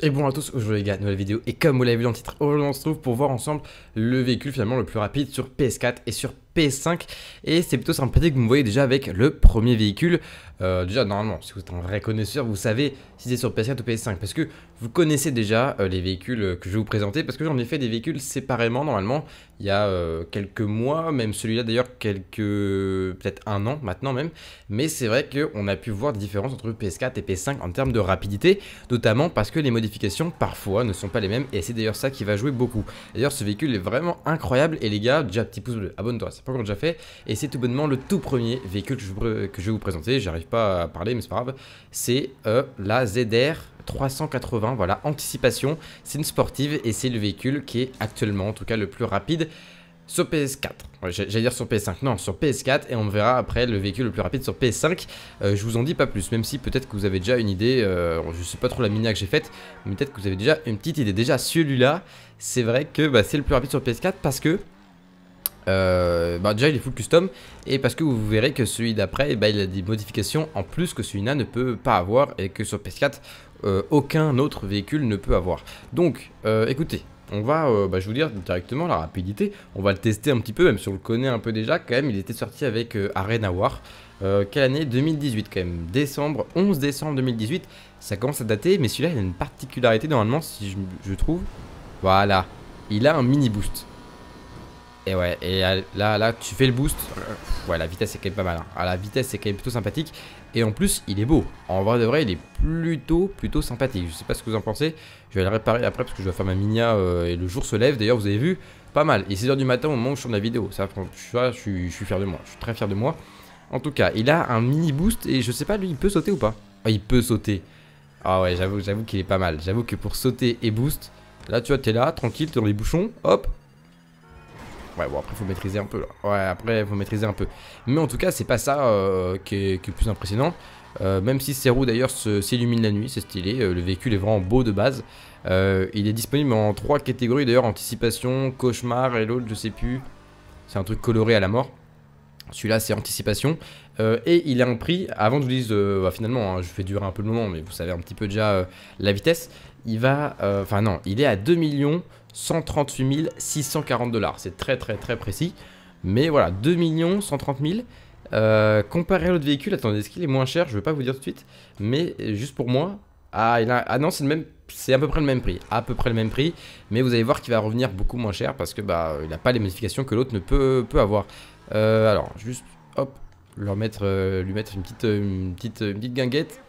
Et bonjour à tous, aujourd'hui les gars, nouvelle vidéo et comme vous l'avez vu dans le titre, aujourd'hui on se trouve pour voir ensemble le véhicule finalement le plus rapide sur PS4 et sur PS5. PS5 et c'est plutôt sympathique, que vous me voyez déjà avec le premier véhicule. Euh, déjà, normalement, si vous êtes un vrai connaisseur, vous savez si c'est sur PS4 ou PS5 parce que vous connaissez déjà euh, les véhicules euh, que je vais vous présenter parce que j'en ai fait des véhicules séparément normalement il y a quelques mois, même celui-là d'ailleurs quelques peut-être un an maintenant même. Mais c'est vrai qu'on a pu voir des différences entre PS4 et PS5 en termes de rapidité, notamment parce que les modifications parfois ne sont pas les mêmes et c'est d'ailleurs ça qui va jouer beaucoup. D'ailleurs, ce véhicule est vraiment incroyable et les gars, déjà petit pouce bleu, abonne-toi, encore déjà fait. Et c'est tout bonnement le tout premier véhicule que je, vais vous présenter. J'arrive pas à parler, mais c'est pas grave. C'est euh, la ZR 380, voilà, anticipation. C'est une sportive et c'est le véhicule qui est actuellement, en tout cas, le plus rapide sur PS4. J'allais dire sur PS5, non, sur PS4, et on verra après le véhicule le plus rapide sur PS5. Euh, je vous en dis pas plus, même si peut-être que vous avez déjà une idée, euh, je sais pas trop la mini que j'ai faite, mais peut-être que vous avez déjà une petite idée. Déjà, celui-là, c'est vrai que bah, c'est le plus rapide sur PS4 parce que euh, bah, déjà il est full custom et parce que vous verrez que celui d'après eh ben, il a des modifications en plus que celui-là ne peut pas avoir et que sur PS4 euh, aucun autre véhicule ne peut avoir donc euh, écoutez on va, bah, je vous dire directement la rapidité, on va le tester un petit peu, même si on le connaît un peu déjà, quand même, il était sorti avec Arena War, quelle année 2018 quand même, décembre, 11 décembre 2018, ça commence à dater, mais celui-là il a une particularité normalement, si je trouve, voilà, il a un mini boost, et ouais, et là, là, tu fais le boost. Ouais, la vitesse est quand même pas mal. Hein. Ah, la vitesse c'est quand même plutôt sympathique. Et en plus, il est beau. En vrai de vrai, il est plutôt, plutôt sympathique. Je sais pas ce que vous en pensez. Je vais le réparer après parce que je dois faire ma minia euh, et le jour se lève. D'ailleurs, vous avez vu, pas mal. Et 6h du matin au moment où je tourne la vidéo. Ça, je, suis, je suis fier de moi. Je suis très fier de moi. En tout cas, il a un mini boost et je sais pas, lui, il peut sauter ou pas ah, Il peut sauter. Ah ouais, j'avoue qu'il est pas mal. J'avoue que pour sauter et boost, là, tu vois, t'es là, tranquille, t'es dans les bouchons. Hop, après, faut maîtriser un peu. après, faut maîtriser un peu. Mais en tout cas, c'est pas ça euh, qui, est, le plus impressionnant. Euh, même si ses roues d'ailleurs s'illuminent la nuit, c'est stylé. Euh, le véhicule est vraiment beau de base. il est disponible en trois catégories d'ailleurs anticipation, cauchemar et l'autre, je sais plus. C'est un truc coloré à la mort. Celui-là, c'est anticipation. et il a un prix, avant de vous dise, bah, finalement, hein, je fais durer un peu le moment, mais vous savez un petit peu déjà la vitesse. Il va, enfin non, il est à 2 millions 138 640 dollars. C'est très très très précis. Mais voilà, 2 millions 130 000. Euh, comparé à l'autre véhicule, attendez, est-ce qu'il est moins cher Je ne vais pas vous dire tout de suite. Mais euh, juste pour moi, ah, a, ah non, c'est le même, c'est à peu près le même prix, à peu près le même prix, mais vous allez voir qu'il va revenir beaucoup moins cher parce que bah il n'a pas les modifications que l'autre ne peut, peut avoir. Euh, alors juste, hop, leur mettre, lui mettre une petite, une petite, une petite guinguette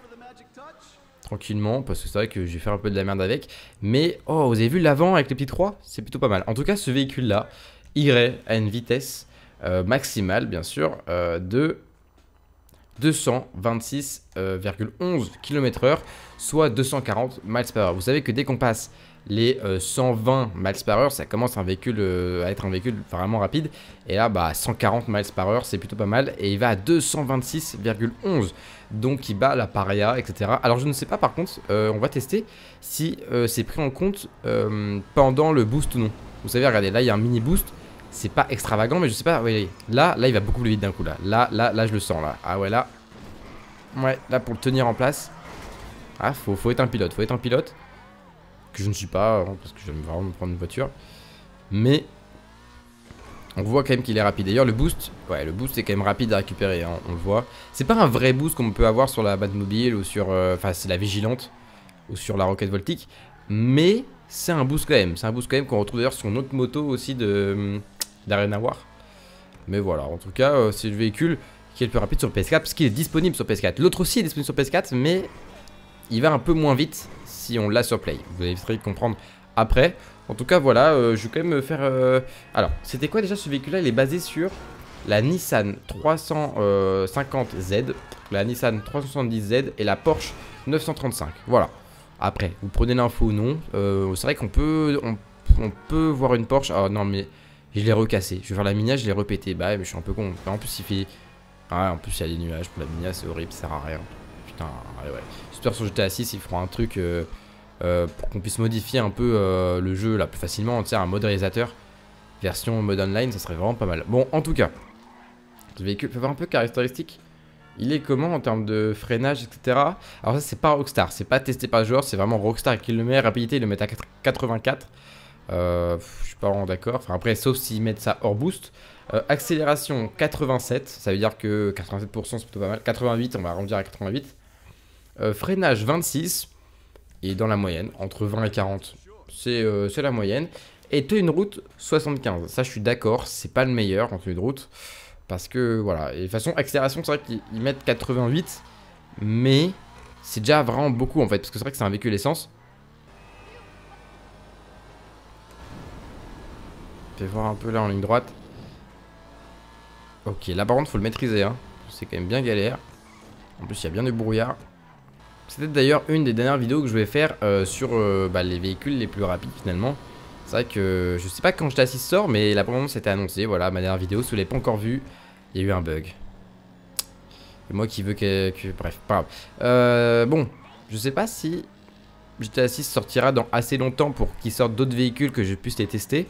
tranquillement parce que c'est vrai que je vais faire un peu de la merde avec. Mais oh, vous avez vu l'avant avec les petits 3 C'est plutôt pas mal. En tout cas, ce véhicule-là irait à une vitesse euh, maximale, bien sûr, euh, de 226,11 euh, km/h, soit 240 miles par heure. Vous savez que dès qu'on passe les 120 miles par heure, ça commence un véhicule, à être un véhicule vraiment rapide. Et là, bah, 140 miles par heure, c'est plutôt pas mal. Et il va à 226,11 donc il bat la paria, etc. Alors je ne sais pas par contre, euh, on va tester si euh, c'est pris en compte euh, pendant le boost ou non. Vous savez, regardez, là il y a un mini boost, c'est pas extravagant, mais je sais pas, voyez, là, là il va beaucoup plus vite d'un coup, là. Là, là, là je le sens, là. Ah ouais, là. Ouais, là pour le tenir en place. Ah, faut, faut être un pilote, faut être un pilote. Que je ne suis pas, hein, parce que j'aime vraiment prendre une voiture. Mais on voit quand même qu'il est rapide. D'ailleurs, le boost, ouais, le boost est quand même rapide à récupérer, hein, on le voit. C'est pas un vrai boost qu'on peut avoir sur la Batmobile ou sur, euh, enfin, la Vigilante ou sur la Rocket Voltique, mais c'est un boost quand même. C'est un boost quand même qu'on retrouve d'ailleurs sur notre moto aussi euh, d'Arena War. Mais voilà, en tout cas, euh, c'est le véhicule qui est le plus rapide sur PS4 parce qu'il est disponible sur PS4. L'autre aussi est disponible sur PS4, mais il va un peu moins vite si on l'a sur Play. Vous allez vite comprendre après. En tout cas, voilà, euh, je vais quand même faire... Euh, alors, c'était quoi déjà ce véhicule-là Il est basé sur la Nissan 350Z, la Nissan 370Z et la Porsche 935. Voilà. Après, vous prenez l'info ou non. Euh, c'est vrai qu'on peut, on, peut voir une Porsche. Ah non, mais je l'ai recassé. Je vais faire la Minia, je l'ai repété. Bah, mais je suis un peu con. Bah, en plus, il fait... Ah, en plus, il y a des nuages pour la Minia, c'est horrible, ça sert à rien. Putain, ouais, ouais. Super sur GTA 6, ils feront un truc... Euh, pour qu'on puisse modifier un peu euh, le jeu là plus facilement, on tient un modérisateur version mode online, ça serait vraiment pas mal. Bon, en tout cas, ce véhicule peut avoir un peu caractéristique. Il est comment en termes de freinage, etc. Alors ça, c'est pas Rockstar, c'est pas testé par le joueur, c'est vraiment Rockstar qui le met, rapidité, il le met à 84. Euh, je suis pas vraiment d'accord. Enfin, après, sauf s'ils mettent ça hors boost. accélération 87, ça veut dire que 87% c'est plutôt pas mal. 88, on va arrondir à 88. freinage 26. Et dans la moyenne, entre 20 et 40, euh, c'est la moyenne. Et une route 75, ça je suis d'accord, c'est pas le meilleur en de route, parce que voilà, et de toute façon accélération c'est vrai qu'ils mettent 88, mais c'est déjà vraiment beaucoup en fait, parce que c'est vrai que c'est un véhicule essence. Je vais voir un peu là en ligne droite. Ok, là par contre il faut le maîtriser, hein. c'est quand même bien galère. En plus il y a bien de brouillard. C'était d'ailleurs une des dernières vidéos que je vais faire euh, sur euh, bah, les véhicules les plus rapides finalement. C'est vrai que je sais pas quand GTA 6 sort, mais la première c'était annoncé. Voilà, ma dernière vidéo, si vous l'avez pas encore vue, il y a eu un bug. Et moi qui veux que... bref, pas Euh, bon, je sais pas si GTA 6 sortira dans assez longtemps pour qu'il sorte d'autres véhicules que je puisse les tester.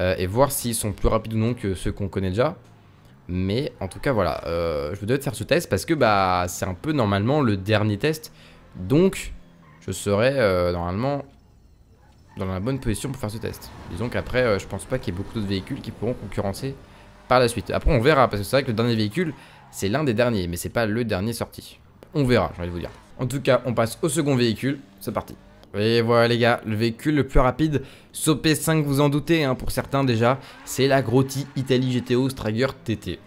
Euh, et voir s'ils sont plus rapides ou non que ceux qu'on connaît déjà. Mais en tout cas, voilà, euh, je vais devoir faire ce test parce que bah c'est un peu normalement le dernier test. Donc, je serai euh, normalement dans la bonne position pour faire ce test. Disons qu'après, euh, je pense pas qu'il y ait beaucoup d'autres véhicules qui pourront concurrencer par la suite. Après, on verra parce que c'est vrai que le dernier véhicule, c'est l'un des derniers, mais c'est pas le dernier sorti. On verra, j'ai envie de vous dire. En tout cas, on passe au second véhicule. C'est parti. Et voilà les gars, le véhicule le plus rapide, SOP5 vous en doutez hein, pour certains déjà, c'est la Grotti Italy GTO Stragger TT.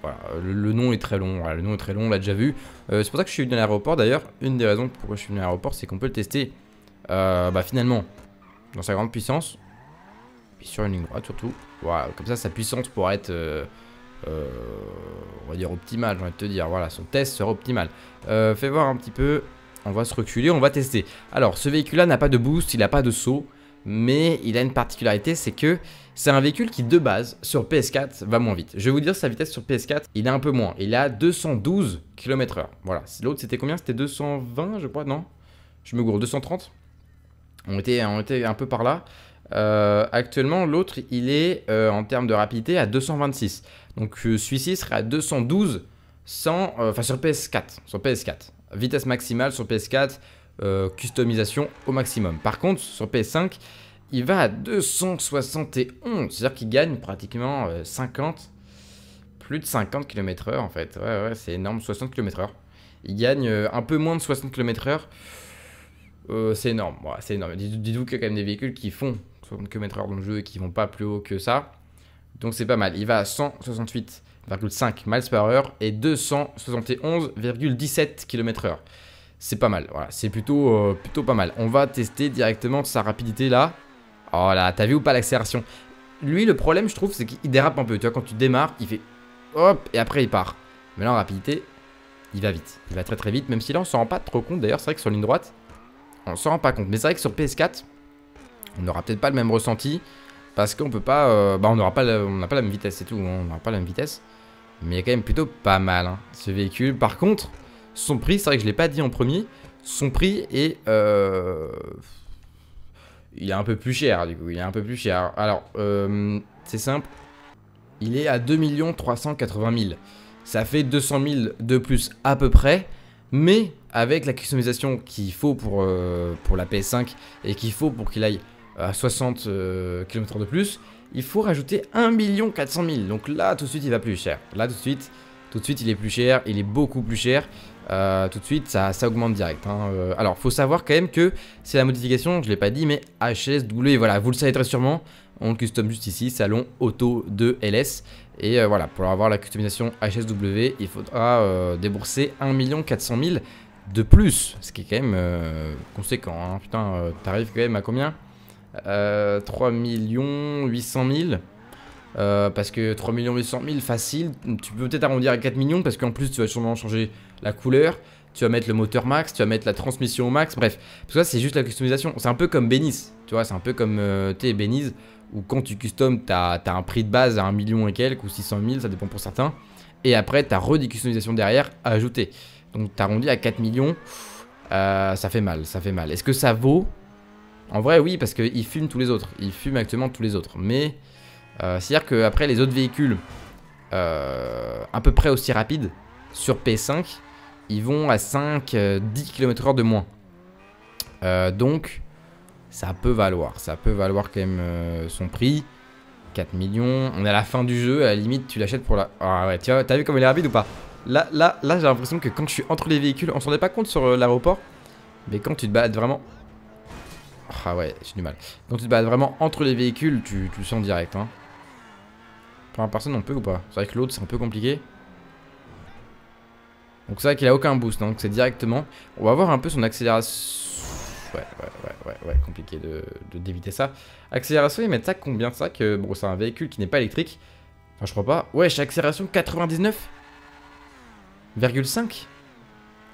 le, nom est très long, le nom est très long, on l'a déjà vu. Euh, c'est pour ça que je suis venu à l'aéroport d'ailleurs, une des raisons pourquoi je suis venu à l'aéroport c'est qu'on peut le tester, euh, bah finalement, dans sa grande puissance, et sur une ligne droite surtout. Voilà, comme ça sa puissance pourra être... Euh, on va dire optimale, j'ai te dire, voilà, son test sera optimal. fais voir un petit peu, on va se reculer, on va tester. Alors, ce véhicule-là n'a pas de boost, il n'a pas de saut, mais il a une particularité, c'est que c'est un véhicule qui, de base, sur PS4, va moins vite. Je vais vous dire sa vitesse sur PS4, il est un peu moins. Il est à 212 km h Voilà. L'autre, c'était combien C'était 220, je crois, non Je me gourre, 230 on était, un peu par là. Euh, actuellement, l'autre, il est euh, en termes de rapidité à 226. Donc euh, celui-ci serait à 212 sans, enfin sur PS4, sur PS4 vitesse maximale sur PS4, euh, customisation au maximum. Par contre, sur PS5, il va à 271, c'est-à-dire qu'il gagne pratiquement 50, euh, plus de 50 km/h en fait. Ouais, ouais, c'est énorme, 60 km/h. Il gagne euh, un peu moins de 60 km/h. c'est énorme, c'est énorme. Dites-vous qu'il y a quand même des véhicules qui font 60 km/h dans le jeu et qui vont pas plus haut que ça. Donc c'est pas mal. Il va à 168 2,5 miles par heure et 271,17 km heure C'est pas mal, voilà, c'est plutôt, euh, plutôt pas mal. On va tester directement sa rapidité là. Oh là, t'as vu ou pas l'accélération Lui, le problème, je trouve, c'est qu'il dérape un peu. Tu vois, quand tu démarres, il fait hop et après il part. Mais là, en rapidité, il va vite. Il va très très vite, même si là, on s'en rend pas trop compte. D'ailleurs, c'est vrai que sur ligne droite, on s'en rend pas compte. Mais c'est vrai que sur PS4, on n'aura peut-être pas le même ressenti. Parce qu'on peut pas. Euh, bah on n'aura pas, on n'a pas la même vitesse, et tout. Hein, on n'aura pas la même vitesse. Mais il est quand même plutôt pas mal hein, ce véhicule. Par contre, son prix, c'est vrai que je l'ai pas dit en premier. Son prix est. Euh, il est un peu plus cher du coup. Il est un peu plus cher. Alors, euh, c'est simple. Il est à 2 380 000. Ça fait 200 000 de plus à peu près. Mais avec la customisation qu'il faut pour, pour la PS5 et qu'il faut pour qu'il aille 60 euh, km de plus, il faut rajouter 1 400 000. Donc là, tout de suite, il va plus cher. Là, tout de suite, tout de suite, il est plus cher. Il est beaucoup plus cher. Euh, tout de suite, ça, ça augmente direct. Hein. Euh, alors, faut savoir quand même que c'est la modification, je l'ai pas dit, mais HSW, voilà, vous le savez très sûrement. On le custom juste ici, salon auto 2 LS. Et voilà, pour avoir la customisation HSW, il faudra débourser 1 400 000 de plus. Ce qui est quand même conséquent. Hein. Putain, t'arrives quand même à combien 3 800 000. parce que 3 800 000 facile, tu peux peut-être arrondir à 4 millions parce qu'en plus tu vas sûrement changer la couleur, tu vas mettre le moteur max, tu vas mettre la transmission max, bref. Parce que c'est juste la customisation, c'est un peu comme Beniz, tu vois, c'est un peu comme euh, t'es Beniz où quand tu customes t'as as un prix de base à 1 million et quelques ou 600 000, ça dépend pour certains, et après t'as redécustomisation derrière à ajouter. Donc t'arrondis à 4 millions, euh, ça fait mal, ça fait mal. Est-ce que ça vaut en vrai, oui, parce qu'il fume tous les autres. Il fume actuellement tous les autres. Mais euh, c'est-à-dire qu'après, les autres véhicules euh, à peu près aussi rapides sur P5, ils vont à 5-10 euh, km/h de moins. donc, ça peut valoir. Ça peut valoir quand même son prix. 4 millions. On est à la fin du jeu. À la limite, tu l'achètes pour la. Ah ouais, t'as vu comme il est rapide ou pas Là, là, là j'ai l'impression que quand je suis entre les véhicules, on s'en est pas compte sur l'aéroport. Mais quand tu te balades vraiment ah ouais, c'est du mal. Donc tu te balades vraiment entre les véhicules, tu, le sens direct. Hein. Première personne, on peut ou pas C'est vrai que l'autre, c'est un peu compliqué. Donc c'est vrai qu'il a aucun boost, donc c'est directement. On va voir un peu son accélération. Ouais, ouais, ouais, ouais, ouais, compliqué de d'éviter ça. Accélération, il met ça combien ça que bon, c'est un véhicule qui n'est pas électrique. Enfin, je crois pas. Ouais, accélération 99,5.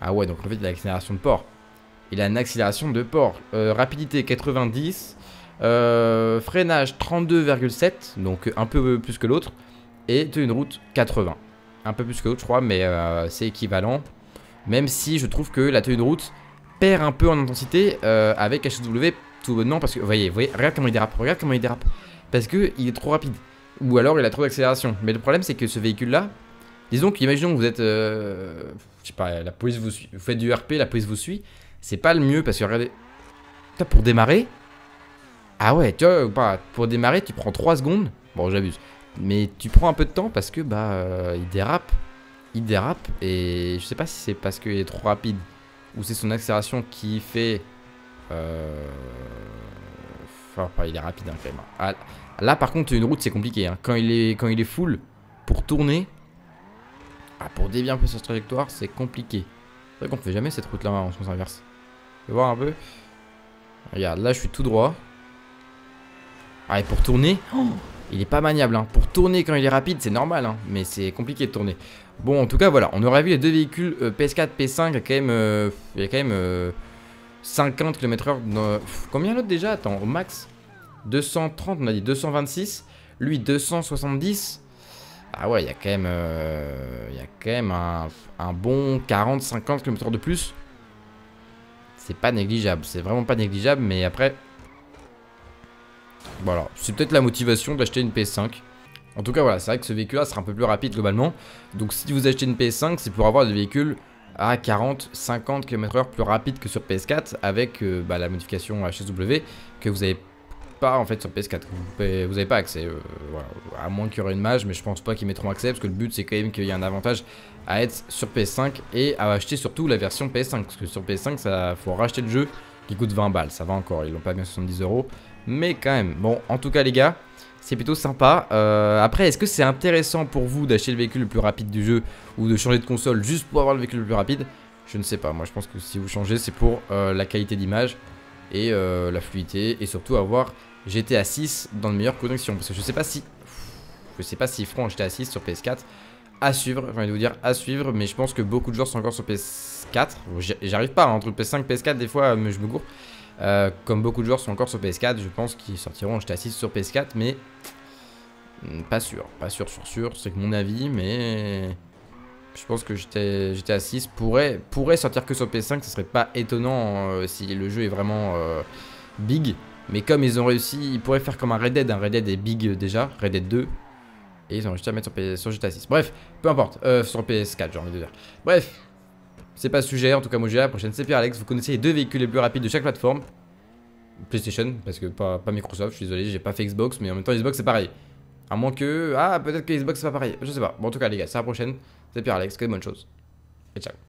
Ah ouais, donc en fait, il l'accélération de port. Il a une accélération de port. Euh, rapidité 90. Euh, freinage 32,7. Donc un peu plus que l'autre. Et une route 80. Un peu plus que l'autre, je crois, mais euh, c'est équivalent. Même si je trouve que la tenue de route perd un peu en intensité avec HW tout bonnement parce que, voyez, voyez, regarde comment il dérape, regarde comment il dérape. Parce que il est trop rapide. Ou alors il a trop d'accélération. Mais le problème c'est que ce véhicule-là, disons qu'imaginons vous êtes, je sais pas, la police vous suit, vous faites du RP, la police vous suit, c'est pas le mieux parce que regardez. Putain, pour démarrer. Ah ouais, tu vois, pour démarrer, tu prends 3 secondes. Bon, j'abuse. Mais tu prends un peu de temps parce que bah euh, il dérape. Il dérape et je sais pas si c'est parce qu'il est trop rapide ou c'est son accélération qui fait. Euh... Enfin, il est rapide hein, quand ah, là par contre une route c'est compliqué. Hein. Quand, il est, quand il est full pour tourner, ah, pour dévier un peu sur cette trajectoire, c'est compliqué. C'est vrai qu'on ne fait jamais cette route là hein, en sens inverse voir un peu. Regarde, là, je suis tout droit. Ah, et pour tourner, oh. il est pas maniable. Hein. Pour tourner quand il est rapide, c'est normal, hein. mais c'est compliqué de tourner. Bon, en tout cas, voilà. On aurait vu les deux véhicules PS4, PS5, quand même, il y a quand même 50 euh, euh, km/h. Combien l'autre déjà Attends, au max 230, on a dit 226. Lui, 270. Ah ouais, il y a quand même, euh, il y a quand même un, un bon 40-50 km/h de plus. C'est pas négligeable, c'est vraiment pas négligeable, mais après... Voilà, c'est peut-être la motivation d'acheter une PS5. En tout cas, voilà, c'est vrai que ce véhicule-là sera un peu plus rapide globalement. Donc si vous achetez une PS5, c'est pour avoir des véhicules à 40, 50 km/h plus rapide que sur PS4 avec euh, bah, la modification HSW que vous avez pas en fait sur PS4. Vous n'avez pas accès. Euh, à moins qu'il y aurait une mage, mais je pense pas qu'ils mettront accès parce que le but c'est quand même qu'il y ait un avantage à être sur PS5 et à acheter surtout la version PS5. Parce que sur PS5, ça faut racheter le jeu qui coûte 20 balles. Ça va encore, ils l'ont pas bien 70 euros. Mais quand même, bon, en tout cas les gars, c'est plutôt sympa. Euh, après, est-ce que c'est intéressant pour vous d'acheter le véhicule le plus rapide du jeu ou de changer de console juste pour avoir le véhicule le plus rapide Je ne sais pas. Moi, je pense que si vous changez, c'est pour euh, la qualité d'image et la fluidité et surtout avoir j'étais à 6 dans de meilleures connexions. Parce que je sais pas si. Je sais pas si j'étais à 6 sur PS4. À suivre, j'ai envie de vous dire à suivre, mais je pense que beaucoup de joueurs sont encore sur PS4. J'arrive pas, hein, entre PS5 et PS4, des fois euh, je me gourre. Euh, comme beaucoup de joueurs sont encore sur PS4, je pense qu'ils sortiront en à 6 sur PS4, mais hmm, pas sûr, pas sûr sur sûr, c'est que mon avis, mais je pense que j'étais à 6 pourrait, pourrait sortir que sur PS5, ce serait pas étonnant euh, si le jeu est vraiment big, mais comme ils ont réussi, ils pourraient faire comme un Red Dead. Un Red Dead est big euh, déjà, Red Dead 2. Et ils ont réussi à mettre sur, sur GTA 6. Bref, peu importe. Euh, sur PS4, j'ai envie de dire. Bref, c'est pas ce sujet. En tout cas, moi, j'ai la prochaine. C'est Pierre Alex. Vous connaissez les deux véhicules les plus rapides de chaque plateforme. PlayStation, parce que pas, Microsoft, je suis désolé, j'ai pas fait Xbox, mais en même temps, Xbox c'est pareil. À moins que. Ah, peut-être que Xbox c'est pas pareil. Je sais pas. Bon, en tout cas, les gars, c'est la prochaine. C'est Pierre Alex, que bonne bonnes choses. Et ciao.